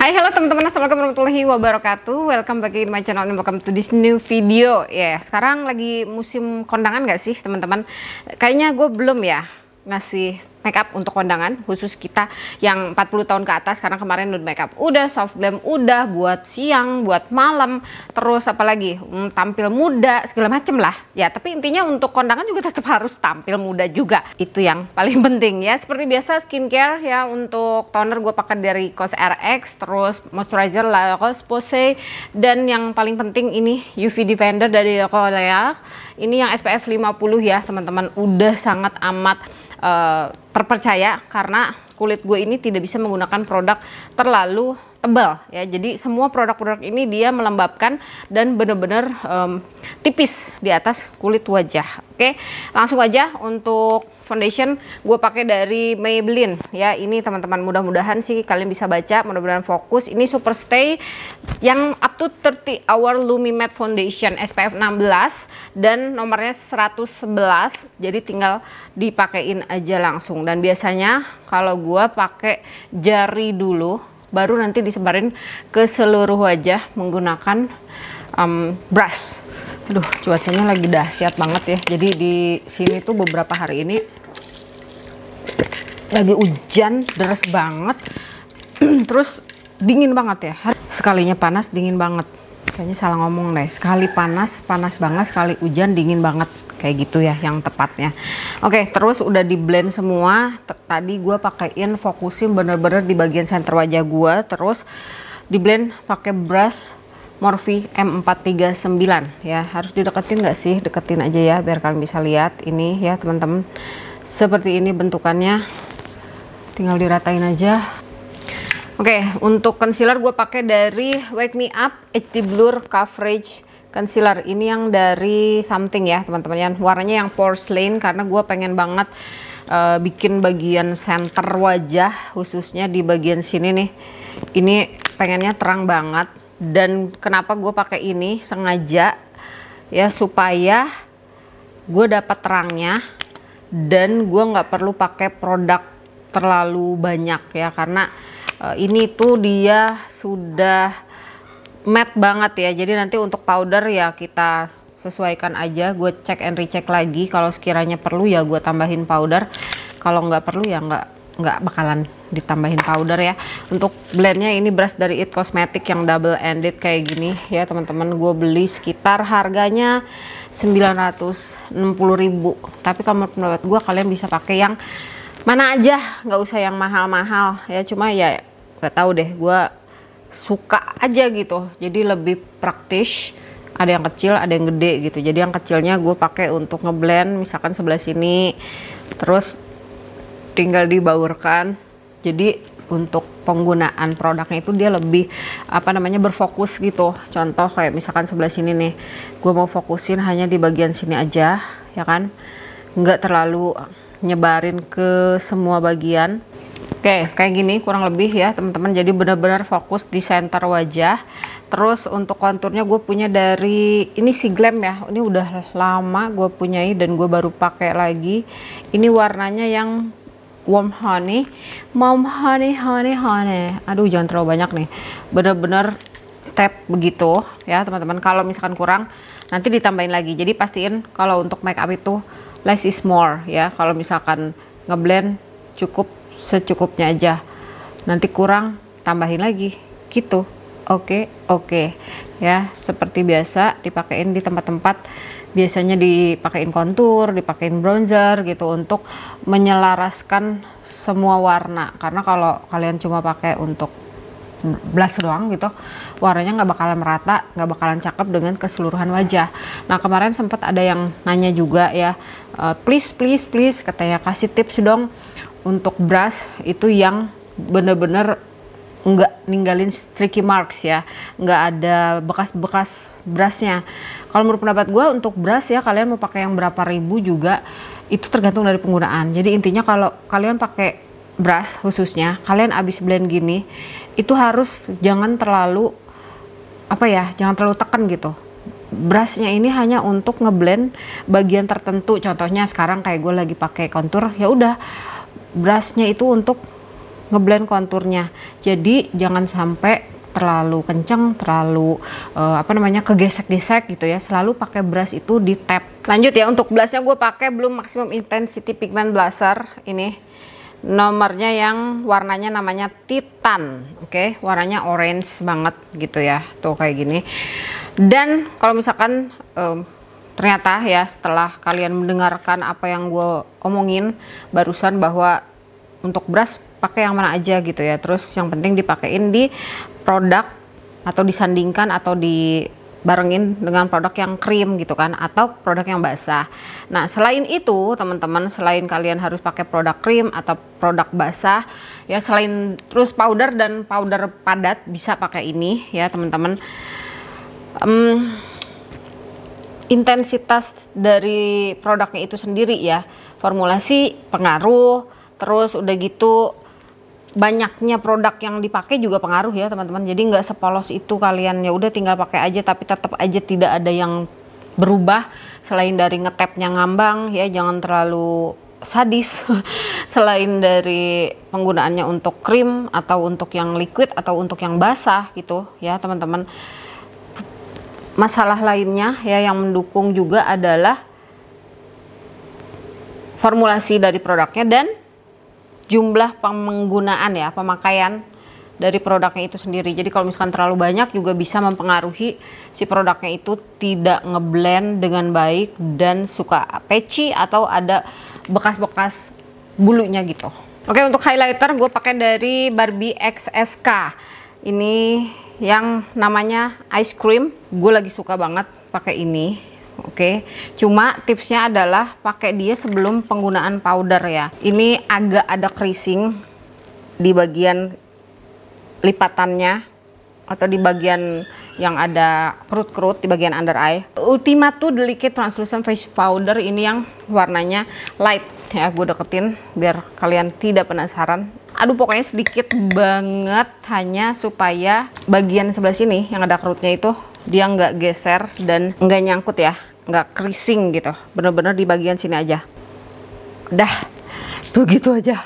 Hai halo teman-teman Assalamualaikum warahmatullahi wabarakatuh Welcome back in my channel and welcome to this new video Ya yeah, sekarang lagi musim kondangan gak sih teman-teman Kayaknya gue belum ya ngasih Makeup untuk kondangan khusus kita yang 40 tahun ke atas karena kemarin nude makeup udah soft glam udah buat siang buat malam terus apalagi hmm, tampil muda segala macem lah ya tapi intinya untuk kondangan juga tetap harus tampil muda juga itu yang paling penting ya seperti biasa skincare ya untuk toner gue pakai dari Cos RX terus moisturizer La Roche Posay dan yang paling penting ini UV defender dari Korea ini yang SPF 50 ya teman-teman udah sangat amat uh, terpercaya karena kulit gue ini tidak bisa menggunakan produk terlalu tebal ya. Jadi semua produk-produk ini dia melembabkan dan benar-benar um, tipis di atas kulit wajah. Oke, langsung aja untuk foundation gue pakai dari Maybelline ya. Ini teman-teman mudah-mudahan sih kalian bisa baca, mudah-mudahan fokus. Ini Super Stay yang up to 30 hour Lumi Matte Foundation SPF 16 dan nomornya 111. Jadi tinggal dipakein aja langsung dan biasanya kalau gue pakai jari dulu baru nanti disebarin ke seluruh wajah menggunakan um, brush. Aduh, cuacanya lagi dahsyat banget ya. Jadi di sini tuh beberapa hari ini lagi hujan deras banget. Terus dingin banget ya. Sekalinya panas dingin banget. Kayaknya salah ngomong deh. Sekali panas, panas banget, sekali hujan dingin banget kayak gitu ya yang tepatnya oke terus udah di blend semua tadi gue pakaiin fokusin bener-bener di bagian center wajah gue terus di blend pakai brush Morphe M439 ya harus dideketin nggak sih deketin aja ya biar kalian bisa lihat ini ya teman-teman seperti ini bentukannya tinggal diratain aja oke untuk concealer gue pakai dari Wake Me Up HD Blur Coverage concealer ini yang dari something ya teman-teman yang warnanya yang porcelain karena gue pengen banget uh, bikin bagian center wajah khususnya di bagian sini nih ini pengennya terang banget dan kenapa gue pakai ini sengaja ya supaya gue dapat terangnya dan gue nggak perlu pakai produk terlalu banyak ya karena uh, ini tuh dia sudah matte banget ya jadi nanti untuk powder ya kita sesuaikan aja gue cek and recheck lagi kalau sekiranya perlu ya gue tambahin powder kalau nggak perlu ya nggak nggak bakalan ditambahin powder ya untuk blendnya ini brush dari It Cosmetic yang double ended kayak gini ya teman-teman gue beli sekitar harganya 960.000 tapi kalau menurut gue kalian bisa pakai yang mana aja nggak usah yang mahal-mahal ya cuma ya nggak tahu deh gue suka aja gitu jadi lebih praktis ada yang kecil ada yang gede gitu jadi yang kecilnya gue pakai untuk ngeblend misalkan sebelah sini terus tinggal dibaurkan jadi untuk penggunaan produknya itu dia lebih apa namanya berfokus gitu contoh kayak misalkan sebelah sini nih gue mau fokusin hanya di bagian sini aja ya kan nggak terlalu nyebarin ke semua bagian Oke, kayak gini kurang lebih ya teman-teman. Jadi benar-benar fokus di center wajah. Terus untuk konturnya gue punya dari ini si Glam ya. Ini udah lama gue punyai dan gue baru pakai lagi. Ini warnanya yang warm honey, mom honey, honey, honey. Aduh jangan terlalu banyak nih. Benar-benar tap begitu ya teman-teman. Kalau misalkan kurang nanti ditambahin lagi. Jadi pastiin kalau untuk makeup itu less is more ya kalau misalkan ngeblend cukup secukupnya aja nanti kurang tambahin lagi gitu oke okay, oke okay. ya seperti biasa dipakein di tempat-tempat biasanya dipakein kontur, dipakein bronzer gitu untuk menyelaraskan semua warna. Karena kalau kalian cuma pakai untuk belas doang gitu warnanya nggak bakalan merata nggak bakalan cakep dengan keseluruhan wajah nah kemarin sempat ada yang nanya juga ya e, please please please katanya kasih tips dong untuk brush itu yang bener-bener nggak ninggalin streaky marks ya nggak ada bekas-bekas brushnya kalau menurut pendapat gue untuk brush ya kalian mau pakai yang berapa ribu juga itu tergantung dari penggunaan jadi intinya kalau kalian pakai brush khususnya kalian abis blend gini itu harus jangan terlalu apa ya jangan terlalu tekan gitu brushnya ini hanya untuk ngeblend bagian tertentu contohnya sekarang kayak gue lagi pakai kontur ya udah brushnya itu untuk ngeblend konturnya jadi jangan sampai terlalu kenceng terlalu uh, apa namanya kegesek-gesek gitu ya selalu pakai brush itu di tap lanjut ya untuk blushnya gue pakai belum maksimum intensity pigment blusher ini nomornya yang warnanya namanya Titan oke okay? warnanya orange banget gitu ya tuh kayak gini dan kalau misalkan um, ternyata ya setelah kalian mendengarkan apa yang gue omongin barusan bahwa untuk brush pakai yang mana aja gitu ya terus yang penting dipakein di produk atau disandingkan atau di barengin dengan produk yang krim gitu kan atau produk yang basah. Nah, selain itu, teman-teman, selain kalian harus pakai produk krim atau produk basah, ya selain terus powder dan powder padat bisa pakai ini ya, teman-teman. Um, intensitas dari produknya itu sendiri ya. Formulasi pengaruh, terus udah gitu banyaknya produk yang dipakai juga pengaruh ya teman-teman. Jadi nggak sepolos itu kalian ya udah tinggal pakai aja tapi tetap aja tidak ada yang berubah selain dari ngetepnya ngambang ya jangan terlalu sadis selain dari penggunaannya untuk krim atau untuk yang liquid atau untuk yang basah gitu ya teman-teman masalah lainnya ya yang mendukung juga adalah formulasi dari produknya dan jumlah penggunaan ya pemakaian dari produknya itu sendiri. Jadi kalau misalkan terlalu banyak juga bisa mempengaruhi si produknya itu tidak ngeblend dengan baik dan suka peci atau ada bekas-bekas bulunya gitu. Oke untuk highlighter gue pakai dari Barbie XSK. Ini yang namanya ice cream. Gue lagi suka banget pakai ini oke okay? cuma tipsnya adalah pakai dia sebelum penggunaan powder ya ini agak ada creasing di bagian lipatannya atau di bagian yang ada kerut-kerut di bagian under eye Ultima tuh Delicate Translucent Face Powder ini yang warnanya light ya gue deketin biar kalian tidak penasaran aduh pokoknya sedikit banget hanya supaya bagian sebelah sini yang ada kerutnya itu dia nggak geser dan nggak nyangkut ya nggak kerising gitu bener-bener di bagian sini aja dah begitu aja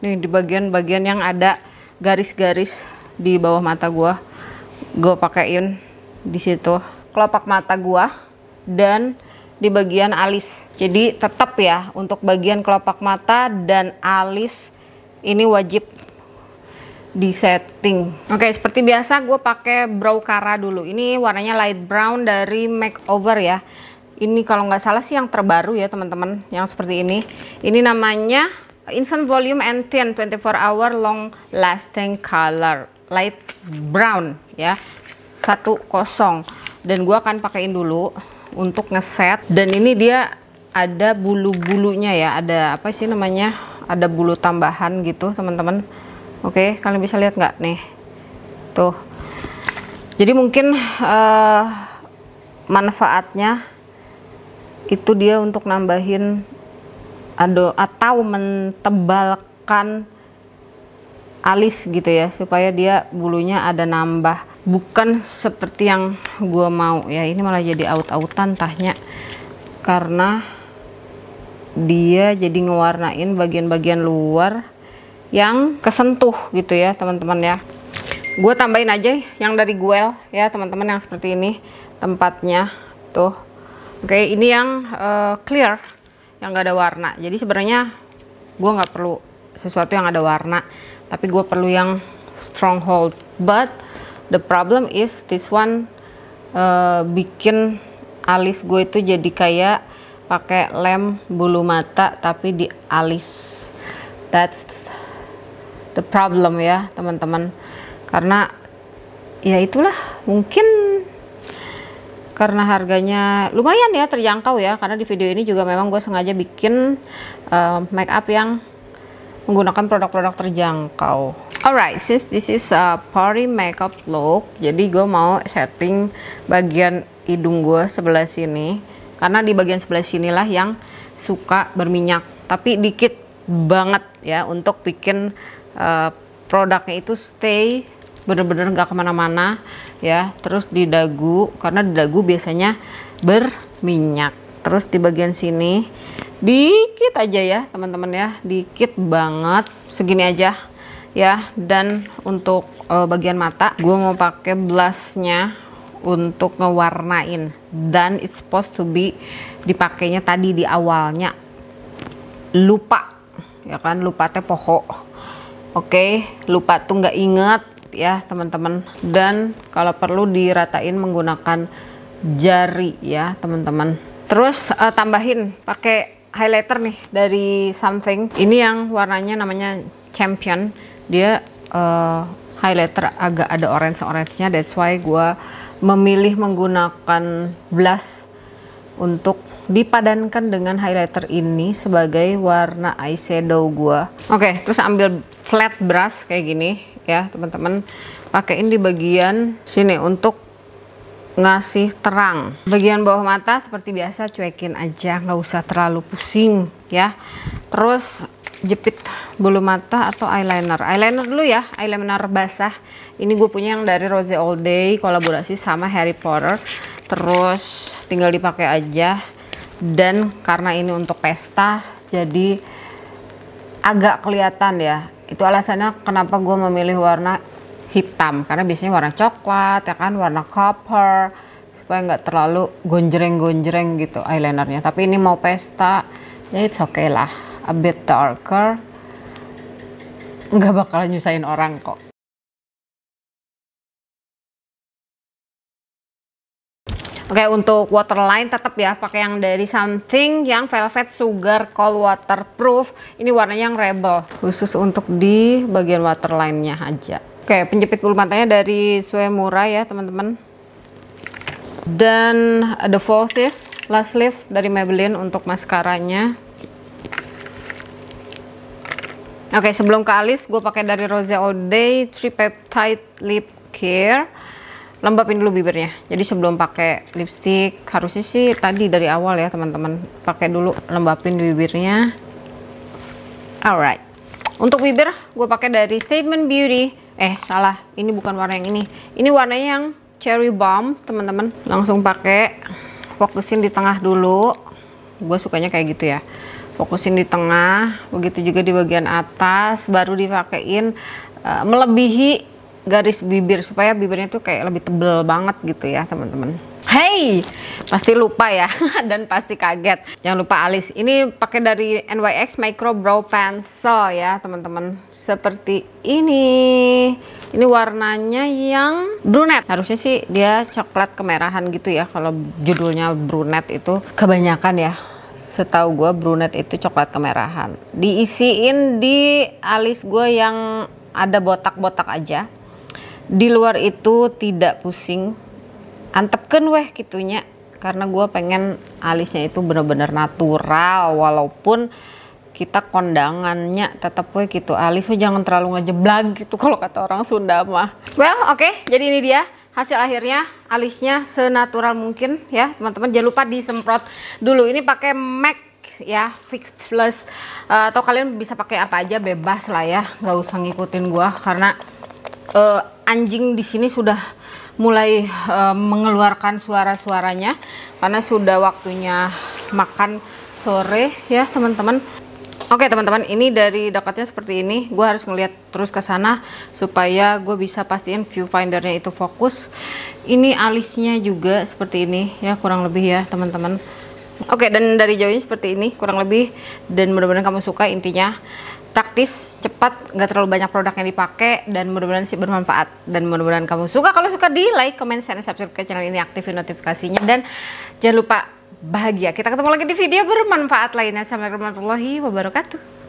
nih di bagian-bagian yang ada garis-garis di bawah mata gua gua pakaiin di situ kelopak mata gua dan di bagian alis jadi tetap ya untuk bagian kelopak mata dan alis ini wajib di setting. Oke, okay, seperti biasa gue pakai brow cara dulu. Ini warnanya light brown dari makeover ya ini kalau nggak salah sih yang terbaru ya teman-teman yang seperti ini ini namanya instant volume and tint 24 hour long lasting color light brown ya satu kosong dan gua akan pakaiin dulu untuk ngeset dan ini dia ada bulu-bulunya ya ada apa sih namanya ada bulu tambahan gitu teman-teman oke kalian bisa lihat nggak nih tuh jadi mungkin uh, manfaatnya itu dia untuk nambahin ado, atau mentebalkan alis gitu ya supaya dia bulunya ada nambah bukan seperti yang gua mau ya ini malah jadi out-outan tahnya karena dia jadi ngewarnain bagian-bagian luar yang kesentuh gitu ya teman-teman ya gue tambahin aja yang dari guel ya teman-teman yang seperti ini tempatnya tuh Oke, okay, ini yang uh, clear, yang gak ada warna. Jadi sebenarnya gue gak perlu sesuatu yang ada warna, tapi gue perlu yang stronghold. But the problem is this one uh, bikin alis gue itu jadi kayak pakai lem bulu mata tapi di alis. That's the problem ya teman-teman. Karena ya itulah mungkin karena harganya lumayan ya terjangkau ya karena di video ini juga memang gue sengaja bikin uh, make up yang menggunakan produk-produk terjangkau alright since this is a party makeup look jadi gue mau setting bagian hidung gue sebelah sini karena di bagian sebelah sinilah yang suka berminyak tapi dikit banget ya untuk bikin uh, produknya itu stay bener-bener nggak kemana-mana ya terus di dagu karena di dagu biasanya berminyak terus di bagian sini dikit aja ya teman-teman ya dikit banget segini aja ya dan untuk e, bagian mata gue mau pakai blushnya untuk ngewarnain dan it's supposed to be dipakainya tadi di awalnya lupa ya kan lupa teh poho oke okay, lupa tuh nggak inget ya teman-teman dan kalau perlu diratain menggunakan jari ya teman-teman terus uh, tambahin pakai highlighter nih dari something ini yang warnanya namanya champion dia uh, highlighter agak ada orange nya that's why gue memilih menggunakan blush untuk dipadankan dengan highlighter ini sebagai warna eyeshadow gua. Oke, okay, terus ambil flat brush kayak gini ya teman-teman pakaiin di bagian sini untuk ngasih terang bagian bawah mata seperti biasa cuekin aja nggak usah terlalu pusing ya terus jepit bulu mata atau eyeliner eyeliner dulu ya eyeliner basah ini gue punya yang dari Rose All Day kolaborasi sama Harry Potter terus tinggal dipakai aja dan karena ini untuk pesta jadi agak kelihatan ya itu alasannya kenapa gue memilih warna hitam karena biasanya warna coklat ya kan warna copper supaya nggak terlalu gonjreng-gonjreng gitu eyelinernya tapi ini mau pesta jadi ya it's okay lah a bit darker nggak bakalan nyusahin orang kok Oke, untuk waterline tetap ya pakai yang dari something yang velvet sugar cold waterproof. Ini warnanya yang rebel khusus untuk di bagian waterline-nya aja. Oke, penjepit bulu matanya dari Suemura ya, teman-teman. Dan The Falsies Last lift dari Maybelline untuk maskaranya. Oke, sebelum ke alis, gue pakai dari Rose All Day 3 Peptide Lip Care lembabin dulu bibirnya jadi sebelum pakai lipstick harusnya sih tadi dari awal ya teman-teman pakai dulu lembabin bibirnya alright untuk bibir gue pakai dari statement beauty eh salah ini bukan warna yang ini ini warna yang cherry bomb teman-teman langsung pakai fokusin di tengah dulu gue sukanya kayak gitu ya fokusin di tengah begitu juga di bagian atas baru dipakein uh, melebihi garis bibir supaya bibirnya tuh kayak lebih tebel banget gitu ya teman-teman. Hey, pasti lupa ya dan pasti kaget. Jangan lupa alis. Ini pakai dari NYX Micro Brow Pencil ya teman-teman. Seperti ini. Ini warnanya yang brunette. Harusnya sih dia coklat kemerahan gitu ya. Kalau judulnya brunette itu kebanyakan ya setahu gue brunette itu coklat kemerahan diisiin di alis gue yang ada botak-botak aja di luar itu tidak pusing antepken weh kitunya karena gue pengen alisnya itu bener-bener natural walaupun kita kondangannya tetap weh gitu alis weh jangan terlalu ngejeblag gitu kalau kata orang Sunda mah well oke okay, jadi ini dia hasil akhirnya alisnya senatural mungkin ya teman-teman jangan lupa disemprot dulu ini pakai MAC ya fix plus uh, atau kalian bisa pakai apa aja bebas lah ya nggak usah ngikutin gua karena uh, anjing di sini sudah mulai uh, mengeluarkan suara-suaranya karena sudah waktunya makan sore ya teman-teman. Oke teman-teman, ini dari dekatnya seperti ini. Gue harus ngelihat terus ke sana supaya gue bisa pastiin viewfindernya itu fokus. Ini alisnya juga seperti ini ya kurang lebih ya teman-teman. Oke dan dari jauhnya seperti ini kurang lebih dan mudah-mudahan kamu suka intinya praktis, cepat, nggak terlalu banyak produk yang dipakai dan mudah-mudahan sih bermanfaat dan mudah-mudahan kamu suka. Kalau suka di like, comment, share, subscribe ke channel ini, aktifin notifikasinya dan jangan lupa bahagia. Kita ketemu lagi di video bermanfaat lainnya. Assalamualaikum warahmatullahi wabarakatuh.